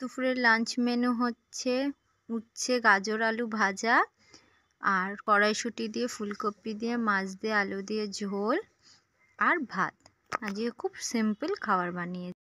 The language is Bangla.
দুপুরের লাঞ্চ মেনু হচ্ছে উচ্ছে গাজর আলু ভাজা আর কড়াইশুঁটি দিয়ে ফুলকপি দিয়ে মাছ দিয়ে আলু দিয়ে ঝোল আর ভাত আজকে খুব সিম্পল খাবার বানিয়েছি